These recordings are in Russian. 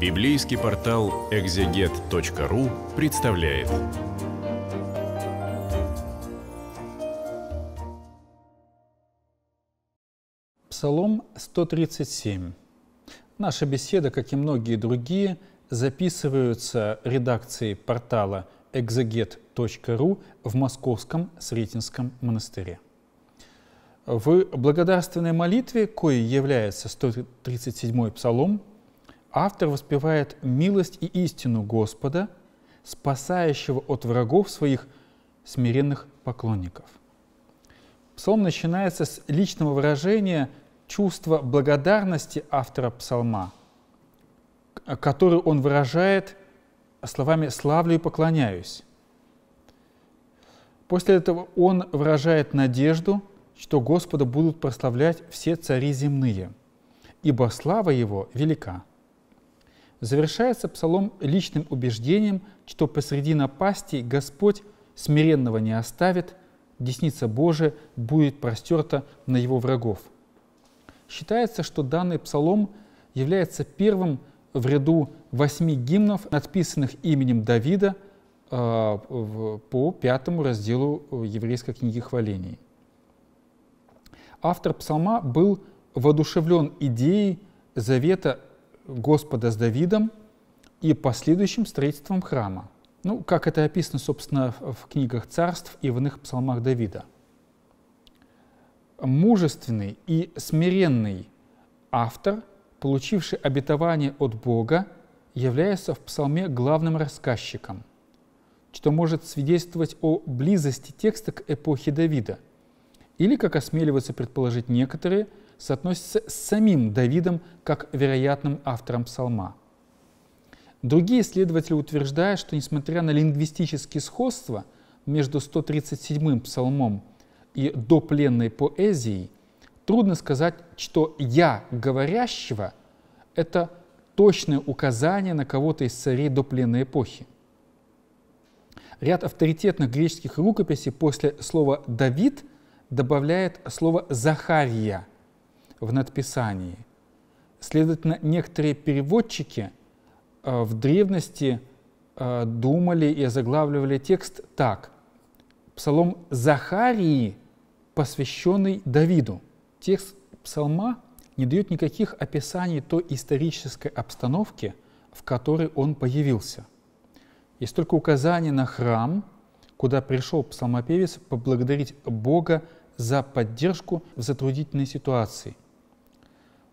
Библейский портал экзегет.ру представляет. Псалом 137. Наша беседа, как и многие другие, записываются редакцией портала экзегет.ру в Московском Сретенском монастыре. В благодарственной молитве, коей является 137-й псалом, автор воспевает милость и истину Господа, спасающего от врагов своих смиренных поклонников. Псалм начинается с личного выражения чувства благодарности автора псалма, который он выражает словами «славлю и поклоняюсь». После этого он выражает надежду, что Господа будут прославлять все цари земные, ибо слава его велика завершается псалом личным убеждением, что посреди напасти Господь смиренного не оставит, десница Божия будет простерта на его врагов. Считается, что данный псалом является первым в ряду восьми гимнов, написанных именем Давида э, по пятому разделу еврейской книги хвалений. Автор псалма был воодушевлен идеей завета Господа с Давидом и последующим строительством храма. Ну, как это описано, собственно, в книгах царств и в иных псалмах Давида. Мужественный и смиренный автор, получивший обетование от Бога, является в псалме главным рассказчиком, что может свидетельствовать о близости текста к эпохе Давида, или, как осмеливаются предположить некоторые – соотносится с самим Давидом как вероятным автором псалма. Другие исследователи утверждают, что несмотря на лингвистические сходства между 137-м псалмом и допленной поэзией, трудно сказать, что «я» говорящего — это точное указание на кого-то из царей допленной эпохи. Ряд авторитетных греческих рукописей после слова «Давид» добавляет слово «Захария», в надписании. Следовательно, некоторые переводчики э, в древности э, думали и озаглавливали текст так. Псалом Захарии, посвященный Давиду. Текст псалма не дает никаких описаний той исторической обстановки, в которой он появился. Есть только указание на храм, куда пришел псалмопевец поблагодарить Бога за поддержку в затруднительной ситуации –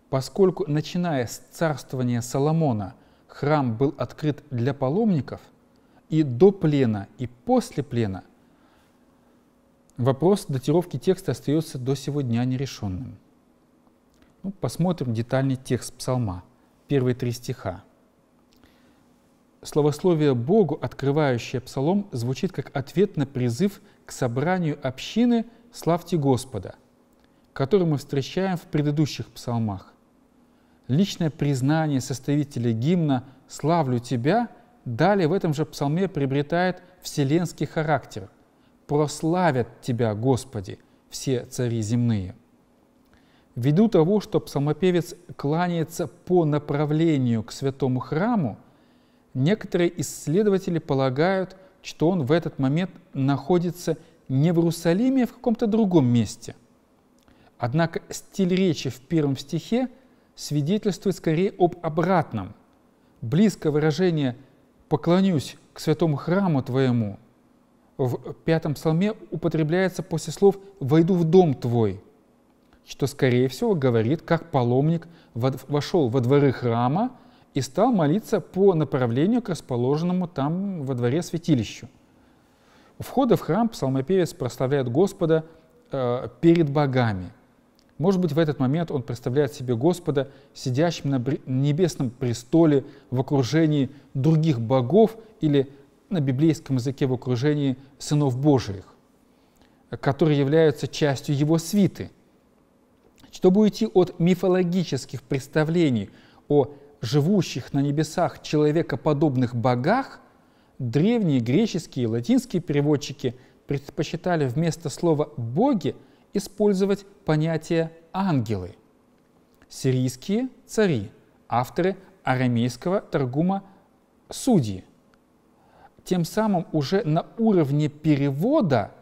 Поскольку, начиная с царствования Соломона, храм был открыт для паломников и до плена, и после плена, вопрос датировки текста остается до сего дня нерешенным. Ну, посмотрим детальный текст псалма, первые три стиха. Словословие Богу, открывающее псалом, звучит как ответ на призыв к собранию общины «Славьте Господа», который мы встречаем в предыдущих псалмах личное признание составителя гимна «Славлю Тебя» далее в этом же псалме приобретает вселенский характер. «Прославят Тебя, Господи, все цари земные». Ввиду того, что псалмопевец кланяется по направлению к святому храму, некоторые исследователи полагают, что он в этот момент находится не в Иерусалиме, а в каком-то другом месте. Однако стиль речи в первом стихе – свидетельствует скорее об обратном. близкое выражение «поклонюсь к святому храму твоему» в пятом псалме употребляется после слов «войду в дом твой», что, скорее всего, говорит, как паломник вошел во дворы храма и стал молиться по направлению к расположенному там во дворе святилищу. У входа в храм псалмопевец прославляет Господа э, перед богами – может быть, в этот момент он представляет себе Господа, сидящим на небесном престоле в окружении других богов или на библейском языке в окружении сынов Божиих, которые являются частью его свиты. Чтобы уйти от мифологических представлений о живущих на небесах человекоподобных богах, древние греческие и латинские переводчики предпочитали вместо слова «боги» – использовать понятие «ангелы». Сирийские цари, авторы арамейского торгума «судьи», тем самым уже на уровне перевода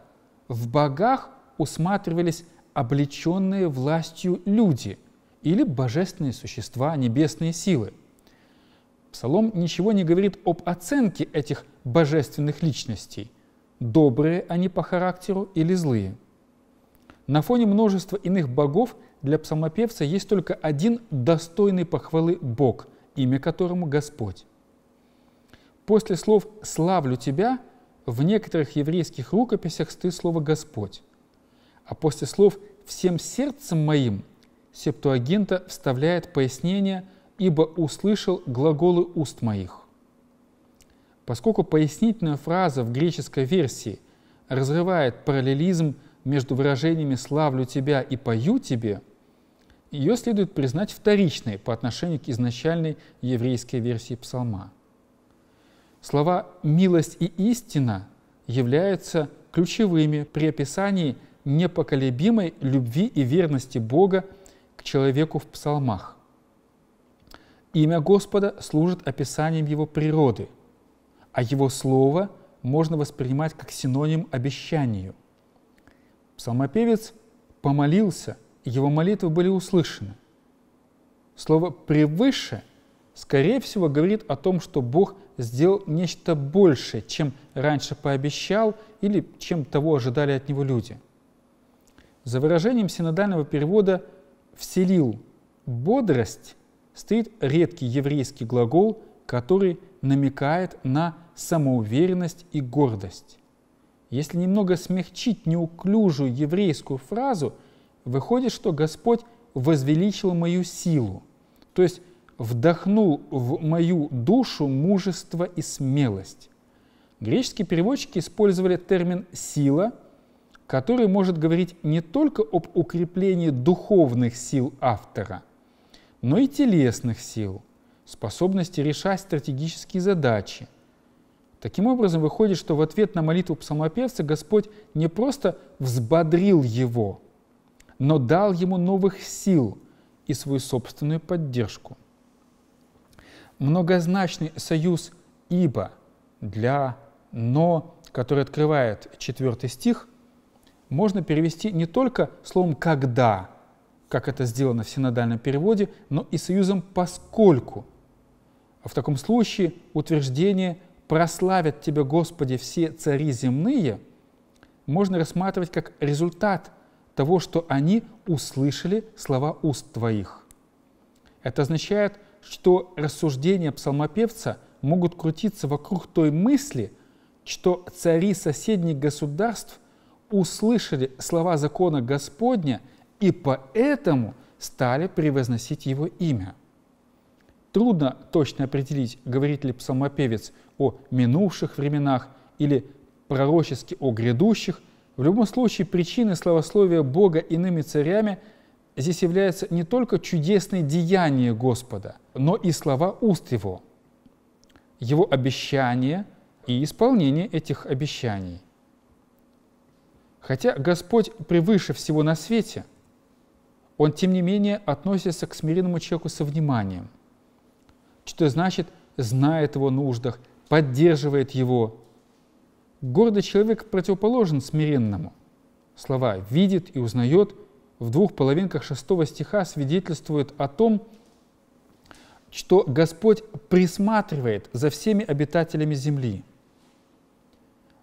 в богах усматривались облеченные властью люди или божественные существа, небесные силы. Псалом ничего не говорит об оценке этих божественных личностей, добрые они по характеру или злые – на фоне множества иных богов для псалмопевца есть только один достойный похвалы Бог, имя которому Господь. После слов «славлю тебя» в некоторых еврейских рукописях стоит слово «Господь», а после слов «всем сердцем моим» Септуагента вставляет пояснение «ибо услышал глаголы уст моих». Поскольку пояснительная фраза в греческой версии разрывает параллелизм между выражениями «славлю тебя» и «пою тебе», ее следует признать вторичной по отношению к изначальной еврейской версии псалма. Слова «милость» и «истина» являются ключевыми при описании непоколебимой любви и верности Бога к человеку в псалмах. Имя Господа служит описанием его природы, а его слово можно воспринимать как синоним обещанию – Псалмопевец помолился, его молитвы были услышаны. Слово «превыше» скорее всего говорит о том, что Бог сделал нечто большее, чем раньше пообещал или чем того ожидали от него люди. За выражением синодального перевода «вселил бодрость» стоит редкий еврейский глагол, который намекает на самоуверенность и гордость. Если немного смягчить неуклюжую еврейскую фразу, выходит, что Господь возвеличил мою силу, то есть вдохнул в мою душу мужество и смелость. Греческие переводчики использовали термин «сила», который может говорить не только об укреплении духовных сил автора, но и телесных сил, способности решать стратегические задачи, Таким образом, выходит, что в ответ на молитву псалмопевца Господь не просто взбодрил его, но дал ему новых сил и свою собственную поддержку. Многозначный союз «ибо» для «но», который открывает четвертый стих, можно перевести не только словом «когда», как это сделано в синодальном переводе, но и союзом «поскольку». А в таком случае утверждение – прославят Тебя, Господи, все цари земные, можно рассматривать как результат того, что они услышали слова уст Твоих. Это означает, что рассуждения псалмопевца могут крутиться вокруг той мысли, что цари соседних государств услышали слова закона Господня и поэтому стали превозносить его имя – Трудно точно определить, говорит ли псалмопевец о минувших временах или пророчески о грядущих. В любом случае, причиной славословия Бога иными царями здесь является не только чудесные деяния Господа, но и слова уст Его, Его обещания и исполнение этих обещаний. Хотя Господь превыше всего на свете, Он, тем не менее, относится к смиренному человеку со вниманием – что значит знает его нуждах, поддерживает его. Гордый человек противоположен смиренному. Слова «видит» и «узнает» в двух половинках шестого стиха свидетельствуют о том, что Господь присматривает за всеми обитателями земли,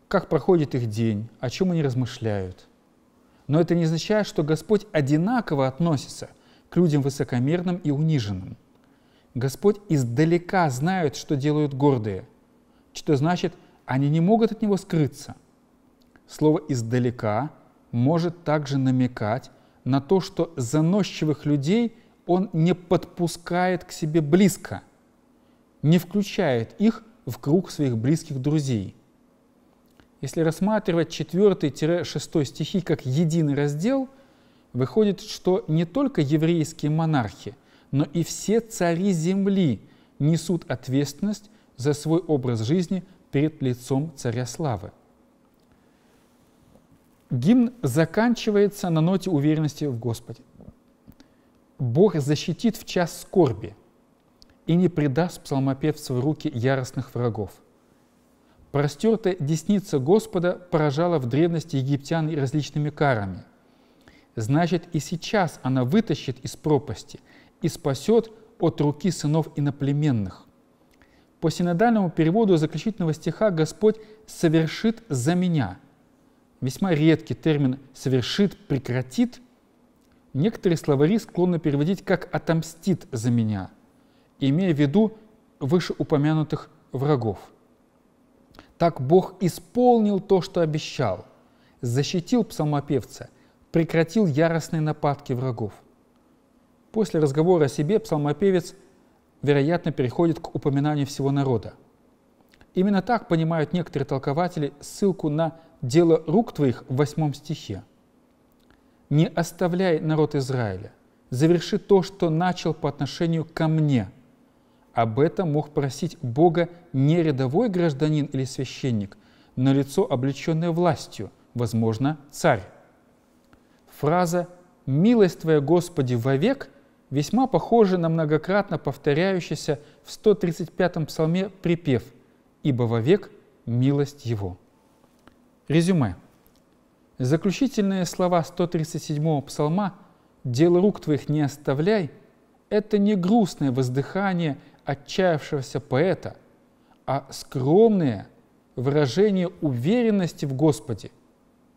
как проходит их день, о чем они размышляют. Но это не означает, что Господь одинаково относится к людям высокомерным и униженным – Господь издалека знает, что делают гордые, что значит, они не могут от Него скрыться. Слово «издалека» может также намекать на то, что заносчивых людей Он не подпускает к себе близко, не включает их в круг своих близких друзей. Если рассматривать 4-6 стихи как единый раздел, выходит, что не только еврейские монархи – но и все цари земли несут ответственность за свой образ жизни перед лицом царя славы. Гимн заканчивается на ноте уверенности в Господе. Бог защитит в час скорби и не предаст псалмопевцу в руки яростных врагов. Простертая десница Господа поражала в древности египтян различными карами. Значит, и сейчас она вытащит из пропасти – и спасет от руки сынов иноплеменных. По синодальному переводу заключительного стиха Господь совершит за меня. Весьма редкий термин «совершит», «прекратит» некоторые словари склонны переводить как «отомстит за меня», имея в виду вышеупомянутых врагов. Так Бог исполнил то, что обещал, защитил псалмопевца, прекратил яростные нападки врагов. После разговора о себе псалмопевец, вероятно, переходит к упоминанию всего народа. Именно так понимают некоторые толкователи ссылку на «дело рук твоих» в восьмом стихе. «Не оставляй народ Израиля, заверши то, что начал по отношению ко мне». Об этом мог просить Бога не рядовой гражданин или священник, но лицо, облеченное властью, возможно, царь. Фраза «Милость Твоя, Господи, вовек» весьма похожи на многократно повторяющийся в 135-м псалме припев «Ибо вовек милость Его». Резюме. Заключительные слова 137-го псалма «Дел рук твоих не оставляй» — это не грустное воздыхание отчаявшегося поэта, а скромное выражение уверенности в Господе –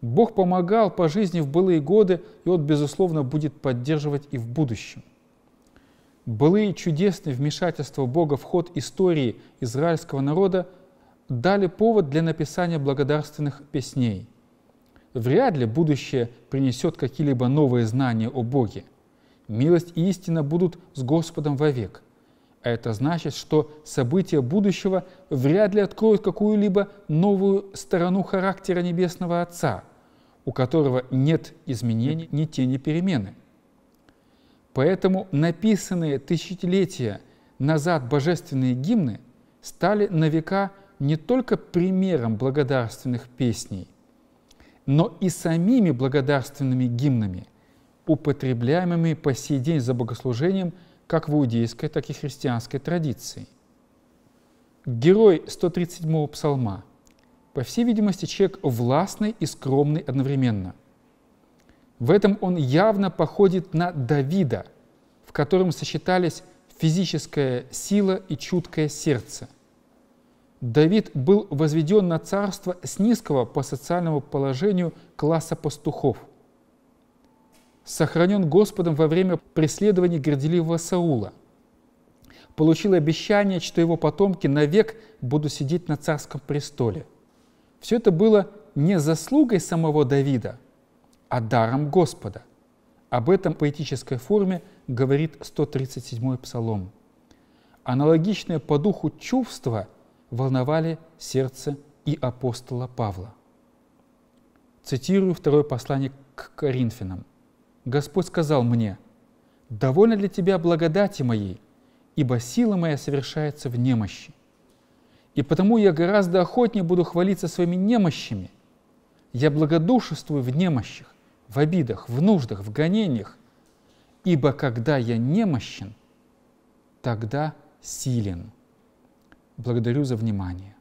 Бог помогал по жизни в былые годы, и Он, безусловно, будет поддерживать и в будущем былые чудесные вмешательства Бога в ход истории израильского народа дали повод для написания благодарственных песней. Вряд ли будущее принесет какие-либо новые знания о Боге. Милость и истина будут с Господом вовек. А это значит, что события будущего вряд ли откроют какую-либо новую сторону характера Небесного Отца, у которого нет изменений ни тени перемены – Поэтому написанные тысячелетия назад божественные гимны стали на века не только примером благодарственных песней, но и самими благодарственными гимнами, употребляемыми по сей день за богослужением как в иудейской, так и христианской традиции. Герой 137-го псалма. По всей видимости, человек властный и скромный одновременно – в этом он явно походит на Давида, в котором сочетались физическая сила и чуткое сердце. Давид был возведен на царство с низкого по социальному положению класса пастухов. Сохранен Господом во время преследований горделивого Саула. Получил обещание, что его потомки навек будут сидеть на царском престоле. Все это было не заслугой самого Давида – а даром Господа. Об этом поэтической форме говорит 137-й псалом. Аналогичные по духу чувства волновали сердце и апостола Павла. Цитирую второе послание к Коринфянам. «Господь сказал мне, «Довольно для тебя благодати моей, ибо сила моя совершается в немощи. И потому я гораздо охотнее буду хвалиться своими немощами. Я благодушествую в немощах, в обидах, в нуждах, в гонениях, ибо когда я немощен, тогда силен. Благодарю за внимание.